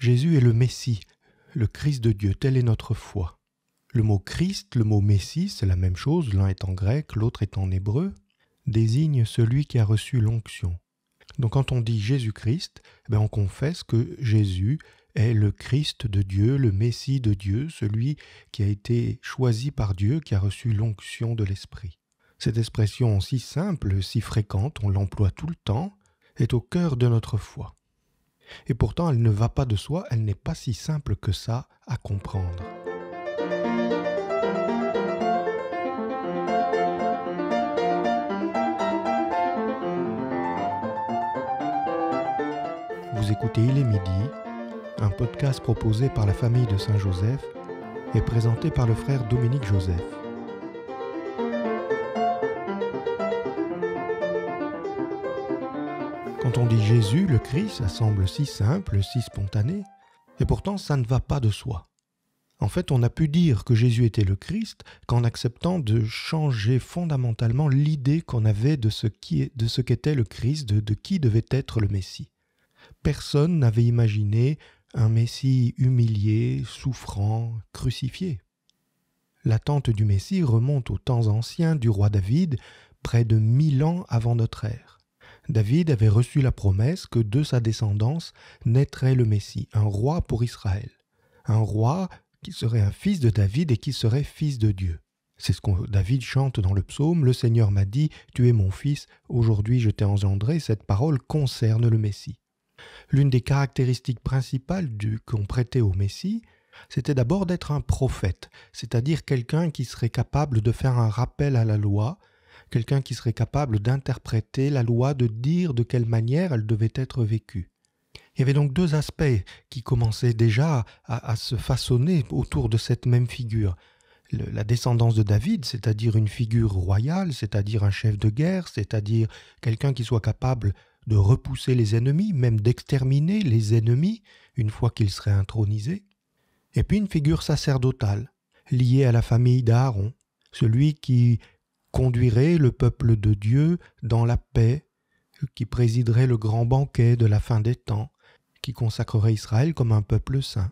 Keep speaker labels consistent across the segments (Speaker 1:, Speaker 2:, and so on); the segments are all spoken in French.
Speaker 1: Jésus est le Messie, le Christ de Dieu, telle est notre foi. Le mot Christ, le mot Messie, c'est la même chose, l'un est en grec, l'autre est en hébreu, désigne celui qui a reçu l'onction. Donc quand on dit Jésus-Christ, eh ben, on confesse que Jésus est le Christ de Dieu, le Messie de Dieu, celui qui a été choisi par Dieu, qui a reçu l'onction de l'Esprit. Cette expression si simple, si fréquente, on l'emploie tout le temps, est au cœur de notre foi. Et pourtant, elle ne va pas de soi, elle n'est pas si simple que ça à comprendre. Vous écoutez Il est midi, un podcast proposé par la famille de Saint-Joseph et présenté par le frère Dominique Joseph. Quand on dit Jésus, le Christ, ça semble si simple, si spontané, et pourtant ça ne va pas de soi. En fait, on a pu dire que Jésus était le Christ qu'en acceptant de changer fondamentalement l'idée qu'on avait de ce, qu'était le Christ, de qui devait être le Messie. Personne n'avait imaginé un Messie humilié, souffrant, crucifié. L'attente du Messie remonte aux temps anciens du roi David, près de mille ans avant notre ère. David avait reçu la promesse que de sa descendance naîtrait le Messie, un roi pour Israël, un roi qui serait un fils de David et qui serait fils de Dieu. C'est ce que David chante dans le psaume, Le Seigneur m'a dit, Tu es mon fils, aujourd'hui je t'ai engendré, cette parole concerne le Messie. L'une des caractéristiques principales qu'on prêtait au Messie, c'était d'abord d'être un prophète, c'est-à-dire quelqu'un qui serait capable de faire un rappel à la loi, quelqu'un qui serait capable d'interpréter la loi, de dire de quelle manière elle devait être vécue. Il y avait donc deux aspects qui commençaient déjà à, se façonner autour de cette même figure. la descendance de David, c'est-à-dire une figure royale, c'est-à-dire un chef de guerre, c'est-à-dire quelqu'un qui soit capable de repousser les ennemis, même d'exterminer les ennemis une fois qu'il serait intronisé. Et puis une figure sacerdotale, liée à la famille d'Aaron, celui qui conduirait le peuple de Dieu dans la paix, qui présiderait le grand banquet de la fin des temps, qui consacrerait Israël comme un peuple saint.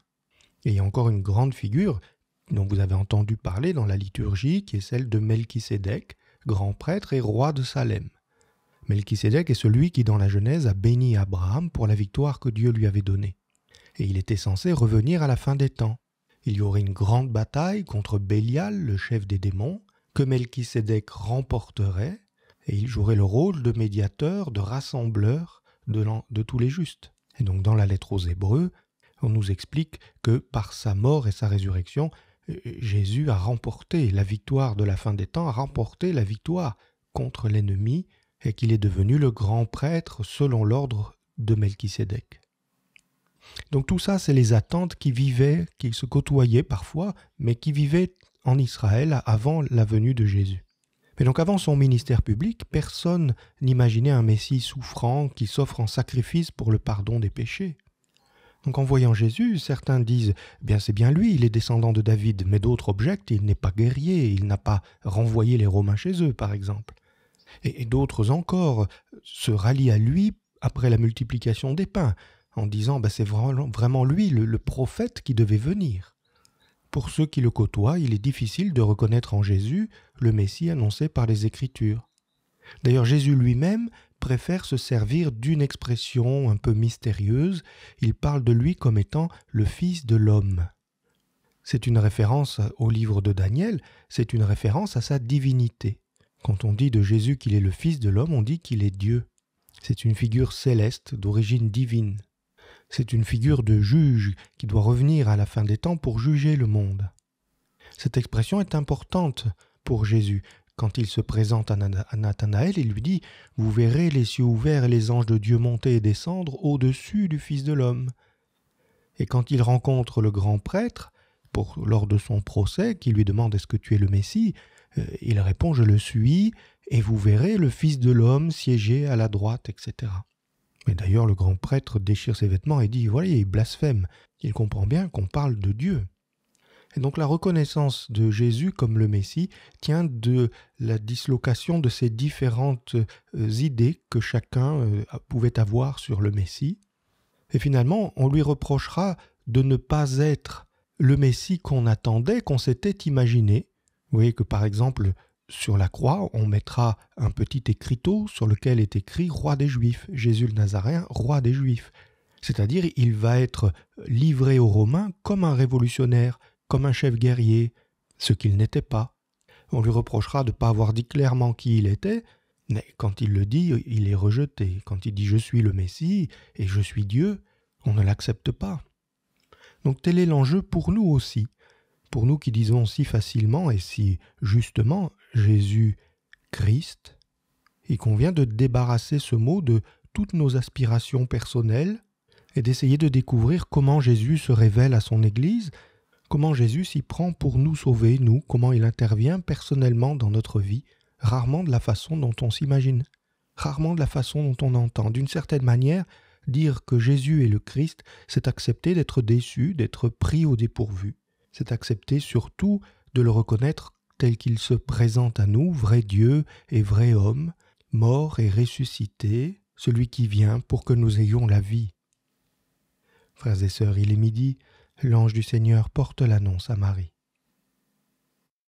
Speaker 1: Et il y a encore une grande figure dont vous avez entendu parler dans la liturgie, qui est celle de Melchisédek, grand prêtre et roi de Salem. Melchisédek est celui qui, dans la Genèse, a béni Abraham pour la victoire que Dieu lui avait donnée. Et il était censé revenir à la fin des temps. Il y aurait une grande bataille contre Bélial, le chef des démons, que Melchisedec remporterait et il jouerait le rôle de médiateur, de rassembleur de, de tous les justes. Et donc dans la lettre aux Hébreux, on nous explique que par sa mort et sa résurrection, euh, Jésus a remporté la victoire de la fin des temps, a remporté la victoire contre l'ennemi, et qu'il est devenu le grand prêtre selon l'ordre de Melchisedec. Donc tout ça, c'est les attentes qui vivaient, qui se côtoyaient parfois, mais qui vivaient en Israël avant la venue de Jésus. Mais donc avant son ministère public, personne n'imaginait un Messie souffrant qui s'offre en sacrifice pour le pardon des péchés. Donc en voyant Jésus, certains disent bien c'est bien lui, il est descendant de David, mais d'autres objectent il n'est pas guerrier, il n'a pas renvoyé les Romains chez eux par exemple. Et, d'autres encore se rallient à lui après la multiplication des pains en disant bah, c'est vraiment lui le prophète qui devait venir. Pour ceux qui le côtoient, il est difficile de reconnaître en Jésus le Messie annoncé par les Écritures. D'ailleurs, Jésus lui-même préfère se servir d'une expression un peu mystérieuse, il parle de lui comme étant le Fils de l'homme. C'est une référence au livre de Daniel, c'est une référence à sa divinité. Quand on dit de Jésus qu'il est le Fils de l'homme, on dit qu'il est Dieu. C'est une figure céleste d'origine divine c'est une figure de juge qui doit revenir à la fin des temps pour juger le monde. Cette expression est importante pour Jésus quand il se présente à Nathanaël il lui dit Vous verrez les cieux ouverts et les anges de Dieu monter et descendre au-dessus du Fils de l'homme. Et quand il rencontre le grand prêtre, lors de son procès, qui lui demande Est-ce que tu es le Messie euh, Il répond Je le suis, et vous verrez le Fils de l'homme siéger à la droite, etc d'ailleurs, le grand prêtre déchire ses vêtements et dit Voilà, il blasphème. Il comprend bien qu'on parle de Dieu. Et donc la reconnaissance de Jésus comme le Messie tient de la dislocation de ces différentes euh, idées que chacun euh, pouvait avoir sur le Messie. Et finalement, on lui reprochera de ne pas être le Messie qu'on attendait, qu'on s'était imaginé. Vous voyez que par exemple, sur la croix, on mettra un petit écriteau sur lequel est écrit Roi des Juifs, Jésus le Nazaréen, Roi des Juifs. C'est-à-dire, il va être livré aux Romains comme un révolutionnaire, comme un chef guerrier, ce qu'il n'était pas. On lui reprochera de ne pas avoir dit clairement qui il était, mais quand il le dit, il est rejeté. Quand il dit Je suis le Messie et je suis Dieu, on ne l'accepte pas. Donc tel est l'enjeu pour nous aussi. Pour nous qui disons si facilement et si justement Jésus-Christ, il convient de débarrasser ce mot de toutes nos aspirations personnelles et d'essayer de découvrir comment Jésus se révèle à son Église, comment Jésus s'y prend pour nous sauver, nous, comment il intervient personnellement dans notre vie, rarement de la façon dont on s'imagine, rarement de la façon dont on entend. D'une certaine manière, dire que Jésus est le Christ, c'est accepter d'être déçu, d'être pris au dépourvu c'est accepter surtout de le reconnaître tel qu'il se présente à nous, vrai Dieu et vrai homme, mort et ressuscité, celui qui vient pour que nous ayons la vie. Frères et sœurs, il est midi, l'ange du Seigneur porte l'annonce à Marie.